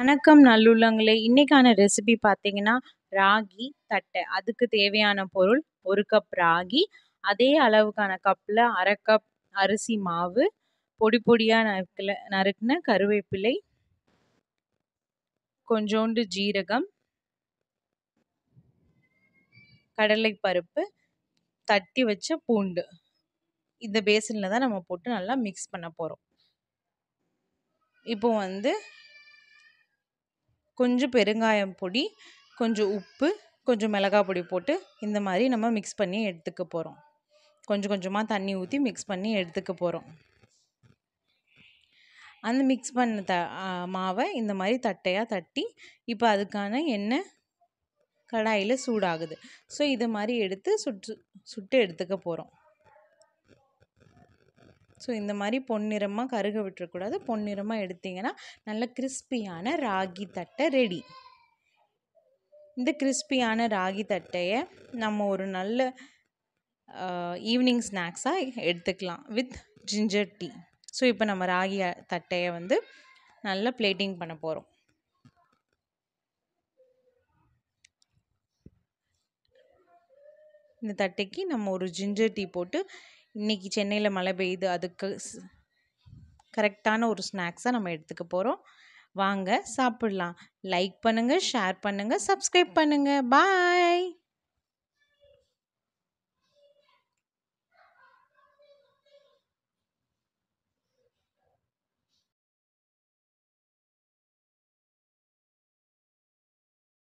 வணக்கம் நல்லுள்ளங்களே இன்றைக்கான ரெசிபி பார்த்தீங்கன்னா ராகி தட்டை அதுக்கு தேவையான பொருள் ஒரு கப் ராகி அதே அளவுக்கான கப்பில் அரை கப் அரிசி மாவு பொடி பொடியாக நறுக்கல நறுக்கின கருவேப்பிலை கொஞ்சோண்டு ஜீரகம் கடலை பருப்பு தட்டி வச்ச பூண்டு இந்த பேசனில் தான் நம்ம போட்டு நல்லா மிக்ஸ் பண்ண போகிறோம் இப்போ வந்து கொஞ்சம் பெருங்காயம் பொடி கொஞ்சம் உப்பு கொஞ்சம் மிளகாய் பொடி போட்டு இந்த மாதிரி நம்ம மிக்ஸ் பண்ணி எடுத்துக்க போகிறோம் கொஞ்சம் கொஞ்சமாக தண்ணி ஊற்றி மிக்ஸ் பண்ணி எடுத்துக்க போகிறோம் அந்த மிக்ஸ் பண்ண த மாவை இந்த மாதிரி தட்டையாக தட்டி இப்போ அதுக்கான எண்ணெய் கடாயில் சூடாகுது ஸோ இது மாதிரி எடுத்து சுட்டு சுட்டு எடுத்துக்க போகிறோம் ஸோ இந்த மாதிரி பொன்னிறமாக கருக விட்டுறக்கூடாது பொன்னிறமாக எடுத்திங்கன்னா நல்ல கிறிஸ்பியான ராகி தட்டை ரெடி இந்த கிறிஸ்பியான ராகி தட்டையை நம்ம ஒரு நல்ல ஈவினிங் ஸ்நாக்ஸாக எடுத்துக்கலாம் வித் ஜிஞ்சர் டீ ஸோ இப்போ நம்ம ராகி தட்டையை வந்து நல்லா பிளேட்டிங் பண்ண போகிறோம் இந்த தட்டைக்கு நம்ம ஒரு ஜிஞ்சர் டீ போட்டு இன்றைக்கி சென்னையில் மழை பெய்யுது அதுக்கு கரெக்டான ஒரு ஸ்நாக்ஸாக நம்ம எடுத்துக்க போகிறோம் வாங்க சாப்பிட்லாம் லைக் பண்ணுங்கள் ஷேர் பண்ணுங்கள் சப்ஸ்கிரைப் பண்ணுங்கள் பாய்